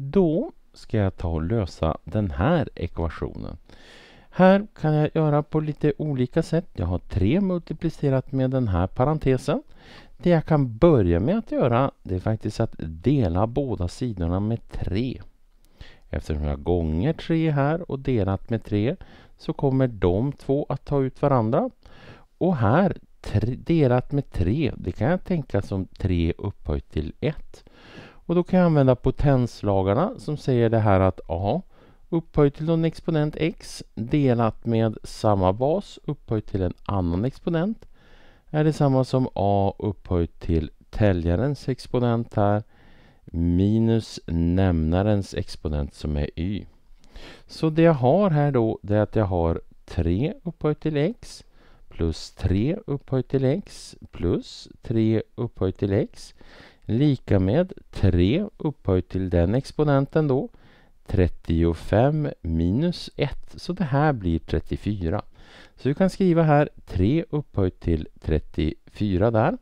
Då ska jag ta och lösa den här ekvationen. Här kan jag göra på lite olika sätt. Jag har 3 multiplicerat med den här parentesen. Det jag kan börja med att göra det är faktiskt att dela båda sidorna med 3. Eftersom jag gånger 3 här och delat med 3 så kommer de två att ta ut varandra. Och här delat med 3, det kan jag tänka som 3 upphöjt till 1. Och då kan jag använda potenslagarna som säger det här att A upphöjt till någon exponent x delat med samma bas upphöjt till en annan exponent är detsamma som a upphöjt till täljarens exponent här minus nämnarens exponent som är y. Så det jag har här då det är att jag har 3 upphöjt till x plus 3 upphöjt till x plus 3 upphöjt till x lika med 3 upphöjt till den exponenten då. 35 minus 1, så det här blir 34. Så du kan skriva här 3 upphöjt till 34 där.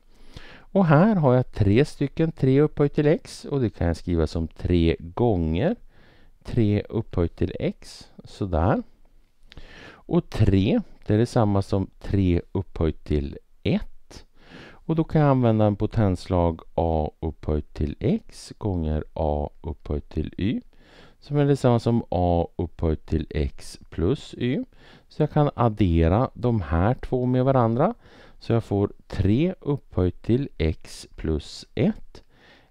Och här har jag tre stycken 3 upphöjt till x och det kan jag skriva som 3 gånger 3 upphöjt till x, sådär. Och 3, det är detsamma som 3 upphöjt till 1. Och då kan jag använda en potenslag a upphöjt till x gånger a upphöjt till y som är detsamma som a upphöjt till x plus y. Så jag kan addera de här två med varandra. Så jag får 3 upphöjt till x plus 1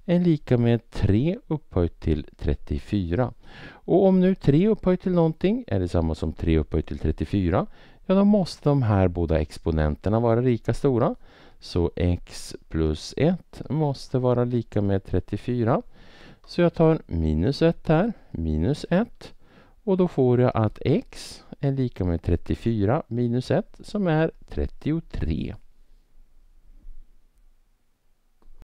är lika med 3 upphöjt till 34. Och om nu 3 upphöjt till någonting är detsamma som 3 upphöjt till 34, ja då måste de här båda exponenterna vara lika stora. Så x plus 1 måste vara lika med 34. Så jag tar minus 1 här, minus 1. Och då får jag att x är lika med 34 minus 1 som är 33.